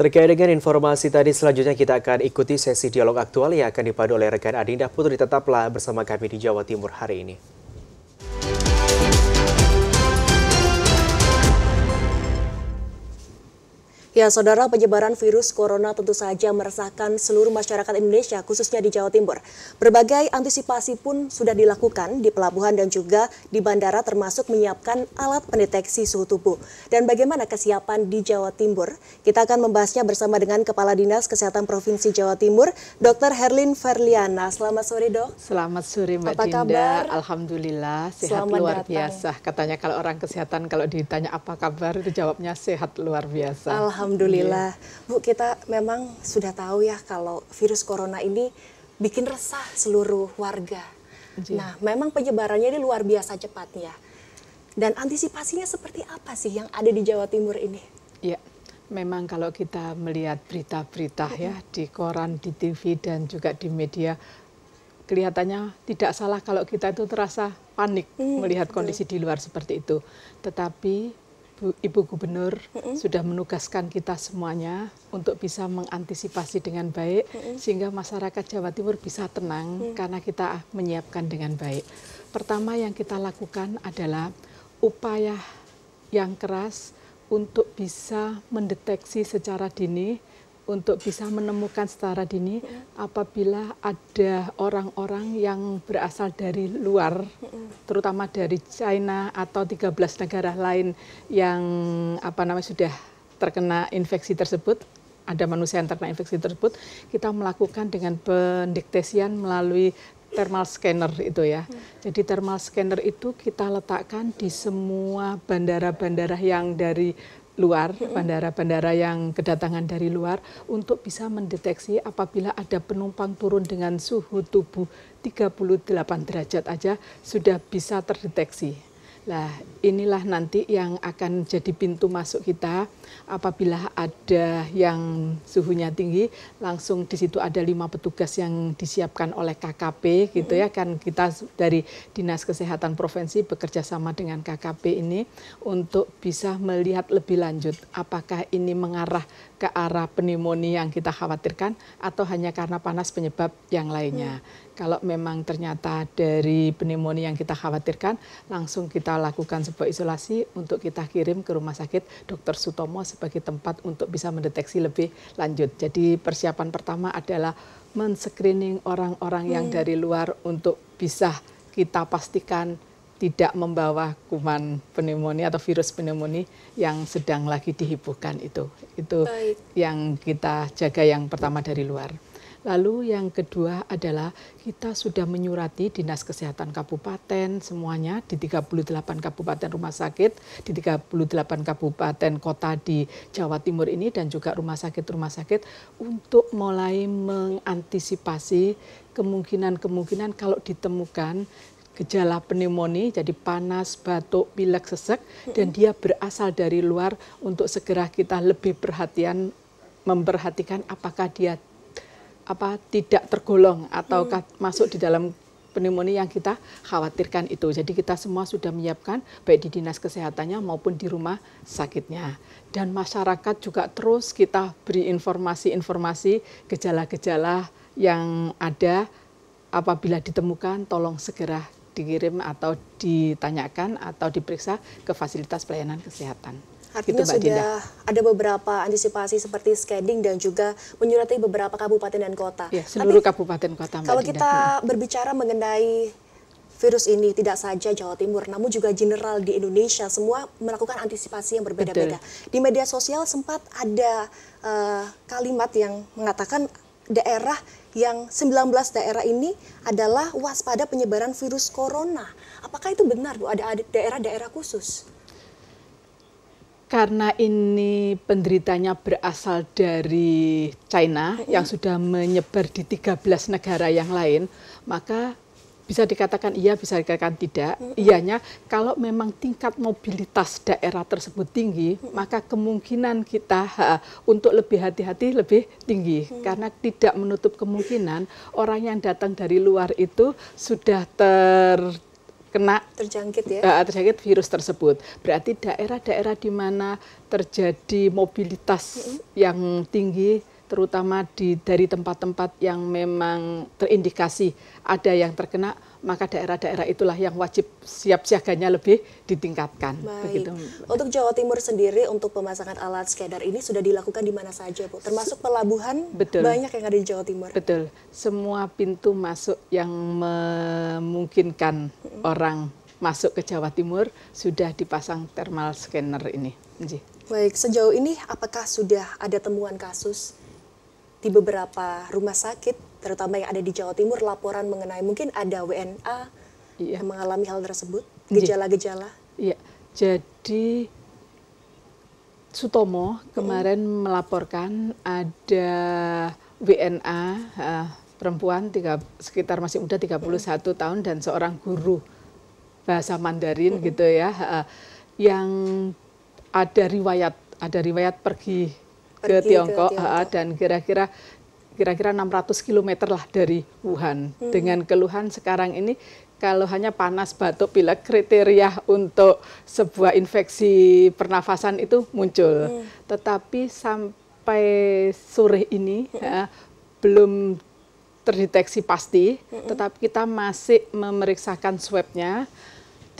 Terkait dengan informasi tadi, selanjutnya kita akan ikuti sesi dialog aktual yang akan dipadu oleh rekan Adinda Putri. Tetaplah bersama kami di Jawa Timur hari ini. Ya, saudara, penyebaran virus corona tentu saja meresahkan seluruh masyarakat Indonesia, khususnya di Jawa Timur. Berbagai antisipasi pun sudah dilakukan di pelabuhan dan juga di bandara, termasuk menyiapkan alat pendeteksi suhu tubuh. Dan bagaimana kesiapan di Jawa Timur? Kita akan membahasnya bersama dengan Kepala Dinas Kesehatan Provinsi Jawa Timur, Dr. Herlin Verliana. Selamat sore, dok. Selamat sore, Mbak apa Dinda. Kabar? Alhamdulillah, sehat Selamat luar datang. biasa. Katanya kalau orang kesehatan, kalau ditanya apa kabar, itu jawabnya sehat luar biasa. Alhamdulillah. Alhamdulillah. Yeah. Bu, kita memang sudah tahu ya kalau virus corona ini bikin resah seluruh warga. Yeah. Nah, memang penyebarannya ini luar biasa cepatnya. Dan antisipasinya seperti apa sih yang ada di Jawa Timur ini? Ya, memang kalau kita melihat berita-berita mm -hmm. ya di koran, di TV dan juga di media kelihatannya tidak salah kalau kita itu terasa panik mm, melihat kondisi di luar seperti itu. Tetapi Ibu, Ibu Gubernur mm -hmm. sudah menugaskan kita semuanya untuk bisa mengantisipasi dengan baik mm -hmm. sehingga masyarakat Jawa Timur bisa tenang mm -hmm. karena kita menyiapkan dengan baik. Pertama yang kita lakukan adalah upaya yang keras untuk bisa mendeteksi secara dini untuk bisa menemukan secara dini apabila ada orang-orang yang berasal dari luar, terutama dari China atau 13 negara lain yang apa namanya sudah terkena infeksi tersebut, ada manusia yang terkena infeksi tersebut, kita melakukan dengan pendektesian melalui thermal scanner itu ya. Jadi thermal scanner itu kita letakkan di semua bandara-bandara yang dari luar, bandara-bandara yang kedatangan dari luar untuk bisa mendeteksi apabila ada penumpang turun dengan suhu tubuh 38 derajat aja sudah bisa terdeteksi. Nah, inilah nanti yang akan jadi pintu masuk kita apabila ada yang suhunya tinggi, langsung di situ ada lima petugas yang disiapkan oleh KKP gitu ya kan kita dari Dinas Kesehatan Provinsi bekerja sama dengan KKP ini untuk bisa melihat lebih lanjut apakah ini mengarah ke arah pneumonia yang kita khawatirkan atau hanya karena panas penyebab yang lainnya. Hmm. Kalau memang ternyata dari pneumonia yang kita khawatirkan, langsung kita lakukan sebuah isolasi untuk kita kirim ke rumah sakit Dr. Sutomo sebagai tempat untuk bisa mendeteksi lebih lanjut. Jadi persiapan pertama adalah men-screening orang-orang hmm. yang dari luar untuk bisa kita pastikan tidak membawa kuman pneumonia atau virus pneumonia yang sedang lagi dihiburkan itu. Itu Baik. yang kita jaga yang pertama dari luar. Lalu yang kedua adalah kita sudah menyurati Dinas Kesehatan Kabupaten semuanya di 38 kabupaten rumah sakit, di 38 kabupaten kota di Jawa Timur ini dan juga rumah sakit-rumah sakit untuk mulai mengantisipasi kemungkinan-kemungkinan kalau ditemukan gejala pneumonia jadi panas, batuk, pilek, sesek dan dia berasal dari luar untuk segera kita lebih perhatian memperhatikan apakah dia apa tidak tergolong atau hmm. masuk di dalam pneumonia yang kita khawatirkan itu. Jadi kita semua sudah menyiapkan baik di dinas kesehatannya maupun di rumah sakitnya. Dan masyarakat juga terus kita beri informasi-informasi gejala-gejala yang ada apabila ditemukan tolong segera dikirim atau ditanyakan atau diperiksa ke fasilitas pelayanan kesehatan. Artinya gitu, sudah Dinda. ada beberapa antisipasi seperti scanning dan juga menyurati beberapa kabupaten dan kota. Ya, seluruh Tapi, kabupaten kota. Mbak kalau Dinda. kita hmm. berbicara mengenai virus ini tidak saja Jawa Timur, namun juga general di Indonesia semua melakukan antisipasi yang berbeda-beda. Di media sosial sempat ada uh, kalimat yang mengatakan daerah yang 19 daerah ini adalah waspada penyebaran virus corona. Apakah itu benar Bu? Ada daerah-daerah khusus? karena ini penderitanya berasal dari China mm -hmm. yang sudah menyebar di 13 negara yang lain, maka bisa dikatakan iya, bisa dikatakan tidak. Mm -hmm. Ianya kalau memang tingkat mobilitas daerah tersebut tinggi, mm -hmm. maka kemungkinan kita ha, untuk lebih hati-hati lebih tinggi mm -hmm. karena tidak menutup kemungkinan orang yang datang dari luar itu sudah ter kena terjangkit ya uh, terjangkit virus tersebut berarti daerah-daerah di mana terjadi mobilitas mm -hmm. yang tinggi terutama di dari tempat-tempat yang memang terindikasi ada yang terkena maka daerah-daerah itulah yang wajib siap siaganya lebih ditingkatkan. Baik. Begitu. Untuk Jawa Timur sendiri untuk pemasangan alat skedar ini sudah dilakukan di mana saja, Bu? Termasuk pelabuhan Betul. banyak yang ada di Jawa Timur. Betul. Semua pintu masuk yang memungkinkan hmm. orang masuk ke Jawa Timur sudah dipasang thermal scanner ini. Baik, sejauh ini apakah sudah ada temuan kasus di beberapa rumah sakit, terutama yang ada di Jawa Timur, laporan mengenai mungkin ada WNA iya. yang mengalami hal tersebut, iya. gejala-gejala. Iya, jadi Sutomo kemarin hmm. melaporkan ada WNA uh, eh, perempuan tiga, sekitar masih muda 31 hmm. tahun dan seorang guru bahasa Mandarin hmm. gitu ya, uh, yang ada riwayat ada riwayat pergi ke Tiongkok, ke Tiongkok. dan kira-kira kira-kira 600 km lah dari Wuhan. Hmm. Dengan keluhan sekarang ini kalau hanya panas, batuk, pilek, kriteria untuk sebuah infeksi pernafasan itu muncul. Hmm. Tetapi sampai sore ini hmm. ya, belum terdeteksi pasti, hmm. tetapi kita masih memeriksakan swabnya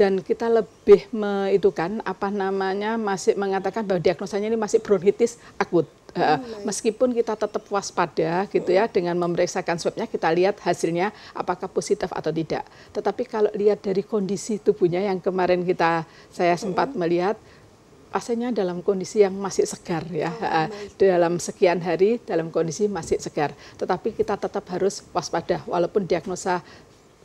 dan kita lebih me, itu kan apa namanya masih mengatakan bahwa diagnosanya ini masih bronkitis akut. Uh, meskipun kita tetap waspada gitu ya hmm. dengan memeriksakan swabnya kita lihat hasilnya apakah positif atau tidak. Tetapi kalau lihat dari kondisi tubuhnya yang kemarin kita saya sempat hmm. melihat pasiennya dalam kondisi yang masih segar ya. Oh, dalam sekian hari dalam kondisi masih segar. Tetapi kita tetap harus waspada walaupun diagnosa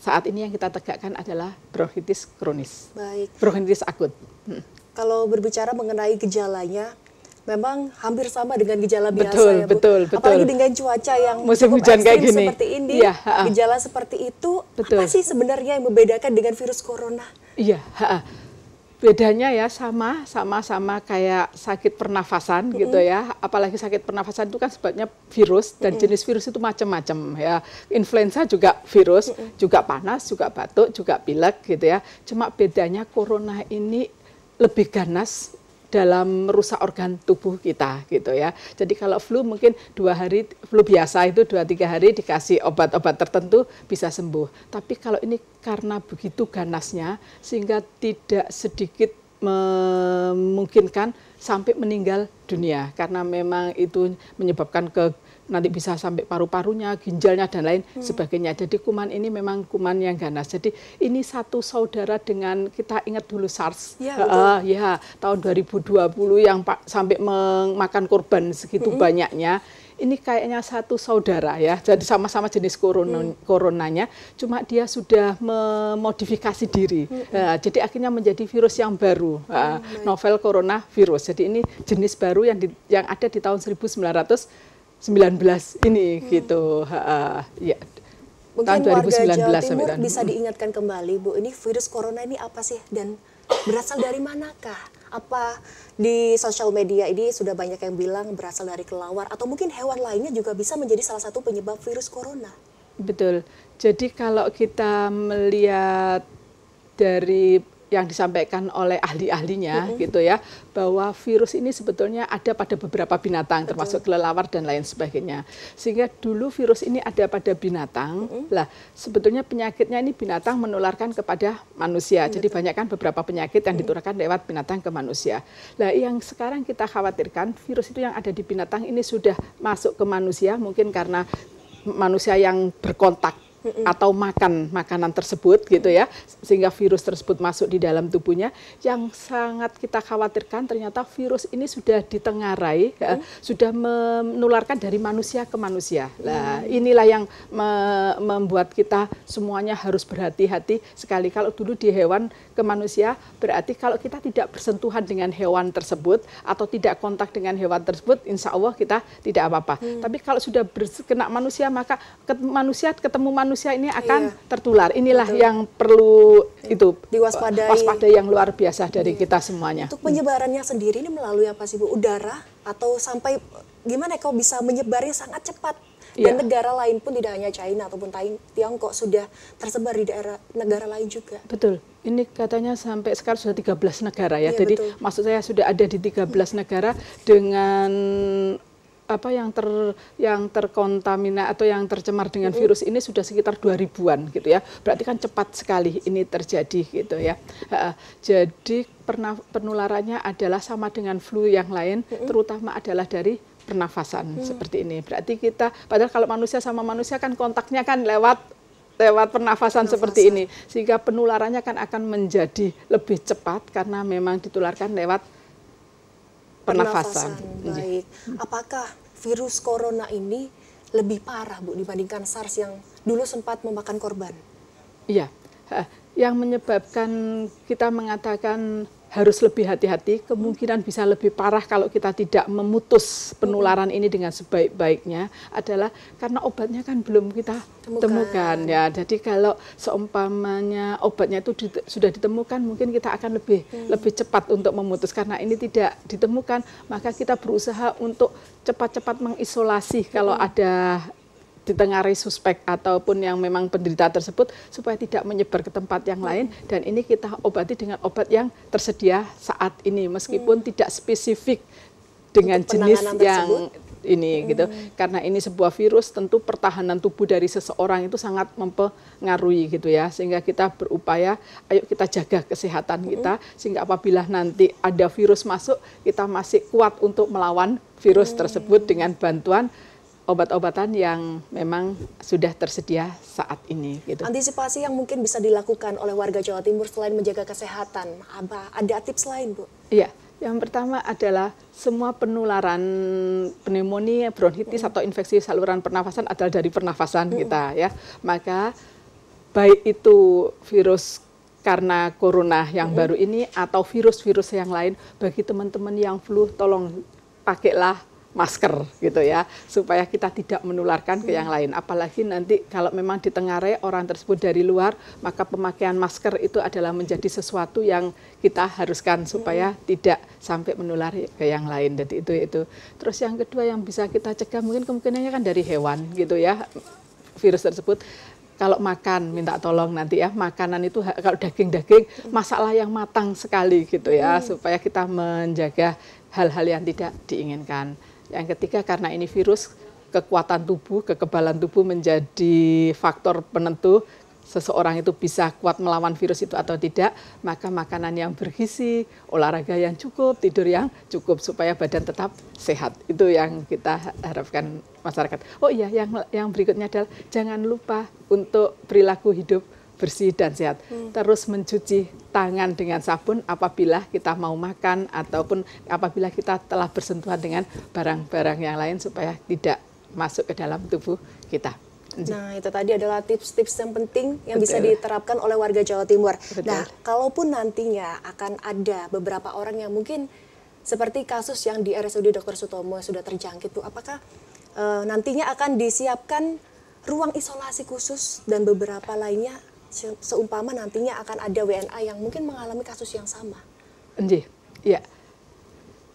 saat ini yang kita tegakkan adalah bronkitis kronis. Baik. Bronkitis akut. Hmm. Kalau berbicara mengenai gejalanya, memang hampir sama dengan gejala biasa betul, ya Bu. Betul, betul. Apalagi dengan cuaca yang musim hujan kayak gini. Seperti ini, ya, gejala seperti itu betul. apa sih sebenarnya yang membedakan dengan virus corona? Iya, bedanya ya sama sama sama kayak sakit pernafasan mm -hmm. gitu ya apalagi sakit pernafasan itu kan sebabnya virus dan mm -hmm. jenis virus itu macam-macam ya influenza juga virus mm -hmm. juga panas juga batuk juga pilek gitu ya cuma bedanya corona ini lebih ganas dalam merusak organ tubuh kita gitu ya. Jadi kalau flu mungkin dua hari flu biasa itu dua tiga hari dikasih obat-obat tertentu bisa sembuh. Tapi kalau ini karena begitu ganasnya sehingga tidak sedikit memungkinkan sampai meninggal dunia karena memang itu menyebabkan ke nanti bisa sampai paru-parunya, ginjalnya dan lain hmm. sebagainya. Jadi kuman ini memang kuman yang ganas. Jadi ini satu saudara dengan kita ingat dulu SARS, ya, betul. uh, ya tahun 2020 yang pak sampai memakan korban segitu hmm. banyaknya. Ini kayaknya satu saudara ya, jadi sama-sama jenis korona, hmm. coronanya, cuma dia sudah memodifikasi diri. Hmm. Uh, jadi akhirnya menjadi virus yang baru, uh, hmm. Nah, novel coronavirus. Jadi ini jenis baru yang di, yang ada di tahun 1900 19 ini hmm. gitu. uh, ya. Mungkin tahun 2019 warga Jawa Timur sampai bisa diingatkan kembali, Bu. Ini virus corona ini apa sih dan berasal dari manakah? Apa di sosial media ini sudah banyak yang bilang berasal dari kelawar atau mungkin hewan lainnya juga bisa menjadi salah satu penyebab virus corona? Betul. Jadi kalau kita melihat dari yang disampaikan oleh ahli-ahlinya mm -hmm. gitu ya bahwa virus ini sebetulnya ada pada beberapa binatang Betul. termasuk kelelawar dan lain sebagainya sehingga dulu virus ini ada pada binatang mm -hmm. lah sebetulnya penyakitnya ini binatang menularkan kepada manusia iya, Betul. jadi banyak kan beberapa penyakit yang diturunkan lewat binatang ke manusia lah yang sekarang kita khawatirkan virus itu yang ada di binatang ini sudah masuk ke manusia mungkin karena manusia yang berkontak hmm atau makan makanan tersebut gitu ya sehingga virus tersebut masuk di dalam tubuhnya yang sangat kita khawatirkan ternyata virus ini sudah ditengarai mm-hmm. ya, sudah menularkan dari manusia ke manusia lah mm-hmm. inilah yang me membuat kita semuanya harus berhati-hati sekali kalau dulu di hewan ke manusia berarti kalau kita tidak bersentuhan dengan hewan tersebut atau tidak kontak dengan hewan tersebut insya Allah kita tidak apa-apa mm-hmm. tapi kalau sudah berkena manusia maka ke- manusia ketemu manusia manusia ini iya. akan iya. tertular. Inilah Betul. yang perlu iya. itu diwaspadai waspada yang luar biasa dari iya. kita semuanya. Untuk penyebarannya hmm. sendiri ini melalui apa sih Bu? Udara atau sampai gimana ya, kau bisa menyebarnya sangat cepat? Dan yeah. negara lain pun tidak hanya China ataupun Tiongkok sudah tersebar di daerah negara lain juga. Betul. Ini katanya sampai sekarang sudah 13 negara ya. Yeah, Jadi betul. maksud saya sudah ada di 13 negara dengan apa yang ter yang terkontamina atau yang tercemar dengan virus ini sudah sekitar dua ribuan gitu ya. Berarti kan cepat sekali ini terjadi gitu ya. Jadi penularannya adalah sama dengan flu yang lain, terutama adalah dari pernafasan hmm. seperti ini. Berarti kita padahal kalau manusia sama manusia kan kontaknya kan lewat lewat pernafasan, pernafasan seperti ini sehingga penularannya kan akan menjadi lebih cepat karena memang ditularkan lewat pernafasan. pernafasan. Iya. Baik. Apakah virus corona ini lebih parah Bu dibandingkan SARS yang dulu sempat memakan korban? Iya. Yang menyebabkan kita mengatakan harus lebih hati-hati, kemungkinan bisa lebih parah kalau kita tidak memutus penularan ini dengan sebaik-baiknya adalah karena obatnya kan belum kita temukan, temukan ya. Jadi kalau seumpamanya obatnya itu di, sudah ditemukan, mungkin kita akan lebih hmm. lebih cepat untuk memutus karena ini tidak ditemukan, maka kita berusaha untuk cepat-cepat mengisolasi kalau hmm. ada ditengari suspek ataupun yang memang penderita tersebut supaya tidak menyebar ke tempat yang hmm. lain dan ini kita obati dengan obat yang tersedia saat ini meskipun hmm. tidak spesifik dengan Untuk jenis yang ini gitu. hmm. gitu. Karena ini sebuah virus tentu pertahanan tubuh dari seseorang itu sangat mempengaruhi gitu ya. Sehingga kita berupaya ayo kita jaga kesehatan hmm. kita sehingga apabila nanti ada virus masuk kita masih kuat untuk melawan virus hmm. tersebut dengan bantuan obat-obatan yang memang sudah tersedia saat ini. Gitu. Antisipasi yang mungkin bisa dilakukan oleh warga Jawa Timur selain menjaga kesehatan, apa ada tips lain, Bu? Iya, yang pertama adalah semua penularan pneumonia, bronkitis hmm. atau infeksi saluran pernafasan adalah dari pernafasan hmm. kita ya. Maka baik itu virus karena corona yang hmm. baru ini atau virus-virus yang lain bagi teman-teman yang flu tolong pakailah masker gitu ya supaya kita tidak menularkan ke yang lain apalagi nanti kalau memang di tengah ditengarai orang tersebut dari luar maka pemakaian masker itu adalah menjadi sesuatu yang kita haruskan supaya tidak sampai menular ke yang lain jadi itu itu terus yang kedua yang bisa kita cegah mungkin kemungkinannya kan dari hewan gitu ya virus tersebut kalau makan minta tolong nanti ya makanan itu kalau daging-daging masalah yang matang sekali gitu ya hmm. supaya kita menjaga hal-hal yang tidak diinginkan. Yang ketiga karena ini virus kekuatan tubuh, kekebalan tubuh menjadi faktor penentu seseorang itu bisa kuat melawan virus itu atau tidak, maka makanan yang bergizi, olahraga yang cukup, tidur yang cukup supaya badan tetap sehat. Itu yang kita harapkan masyarakat. Oh iya, yang yang berikutnya adalah jangan lupa untuk perilaku hidup bersih dan sehat. Hmm. Terus mencuci tangan dengan sabun apabila kita mau makan ataupun apabila kita telah bersentuhan dengan barang-barang yang lain supaya tidak masuk ke dalam tubuh kita. Nah, itu tadi adalah tips-tips yang penting yang Betul. bisa diterapkan oleh warga Jawa Timur. Betul. Nah, kalaupun nantinya akan ada beberapa orang yang mungkin seperti kasus yang di RSUD Dr. Sutomo sudah terjangkit tuh, apakah uh, nantinya akan disiapkan ruang isolasi khusus dan beberapa lainnya seumpama nantinya akan ada WNA yang mungkin mengalami kasus yang sama. Nggih, ya.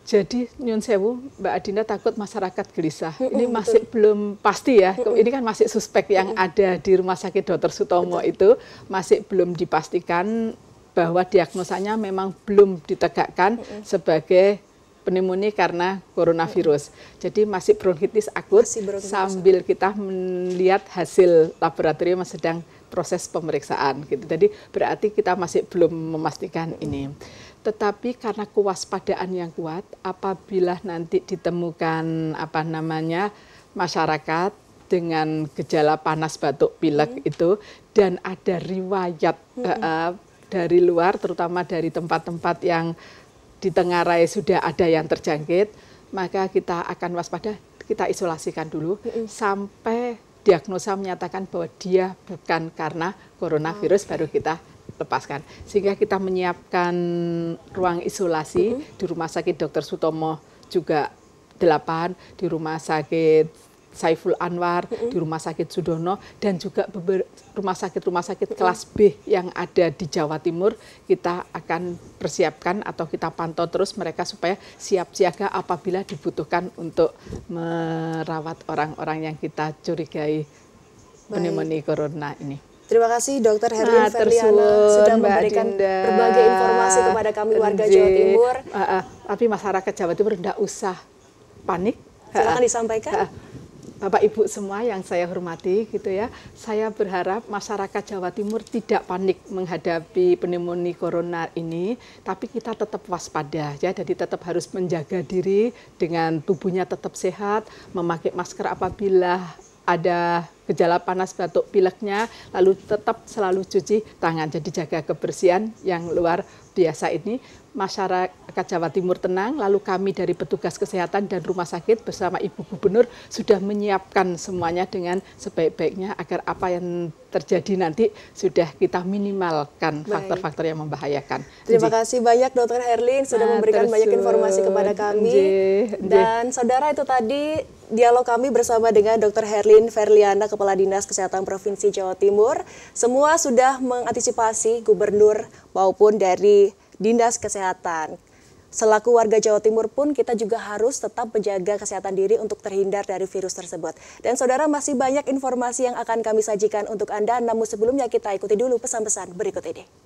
Jadi nyun sewu Mbak Adinda takut masyarakat gelisah. ini masih belum pasti ya. ini kan masih suspek yang ada di Rumah Sakit Dr. Sutomo betul. itu masih belum dipastikan bahwa diagnosanya memang belum ditegakkan sebagai pneumonia karena coronavirus. Jadi masih bronkitis akut masih sambil kita melihat hasil laboratorium sedang proses pemeriksaan gitu. Jadi berarti kita masih belum memastikan ini. Tetapi karena kewaspadaan yang kuat, apabila nanti ditemukan apa namanya masyarakat dengan gejala panas batuk pilek hmm. itu dan ada riwayat hmm. uh, dari luar terutama dari tempat-tempat yang di tengah raya sudah ada yang terjangkit, maka kita akan waspada, kita isolasikan dulu -hmm. sampai diagnosa menyatakan bahwa dia bukan karena coronavirus oh, baru kita lepaskan. Sehingga kita menyiapkan ruang isolasi mm-hmm. di Rumah Sakit Dr. Sutomo juga 8, di Rumah Sakit Saiful Anwar, mm -hmm. di Rumah Sakit Sudono, dan juga rumah sakit-rumah sakit kelas B yang ada di Jawa Timur, kita akan persiapkan atau kita pantau terus mereka supaya siap siaga apabila dibutuhkan untuk merawat orang-orang yang kita curigai pneumonia corona ini. Terima kasih Dokter Herlin nah, Ferliana sudah memberikan Dinda. berbagai informasi kepada kami warga Jawa Timur. Uh, uh, tapi masyarakat Jawa Timur tidak usah panik. Silakan ah, disampaikan. uh Bapak Ibu semua yang saya hormati gitu ya. Saya berharap masyarakat Jawa Timur tidak panik menghadapi pneumonia corona ini, tapi kita tetap waspada ya. Jadi tetap harus menjaga diri dengan tubuhnya tetap sehat, memakai masker apabila ada gejala panas batuk pileknya, lalu tetap selalu cuci tangan. Jadi jaga kebersihan yang luar biasa ini masyarakat Jawa Timur tenang, lalu kami dari petugas kesehatan dan rumah sakit bersama Ibu Gubernur sudah menyiapkan semuanya dengan sebaik-baiknya agar apa yang terjadi nanti sudah kita minimalkan faktor-faktor yang membahayakan. Terima Jadi. kasih banyak Dokter Herlin sudah nah, memberikan tersun. banyak informasi kepada kami. Dan saudara itu tadi dialog kami bersama dengan Dokter Herlin Verliana Kepala Dinas Kesehatan Provinsi Jawa Timur, semua sudah mengantisipasi gubernur maupun dari Dinas Kesehatan. Selaku warga Jawa Timur pun kita juga harus tetap menjaga kesehatan diri untuk terhindar dari virus tersebut. Dan saudara masih banyak informasi yang akan kami sajikan untuk Anda, namun sebelumnya kita ikuti dulu pesan-pesan berikut ini.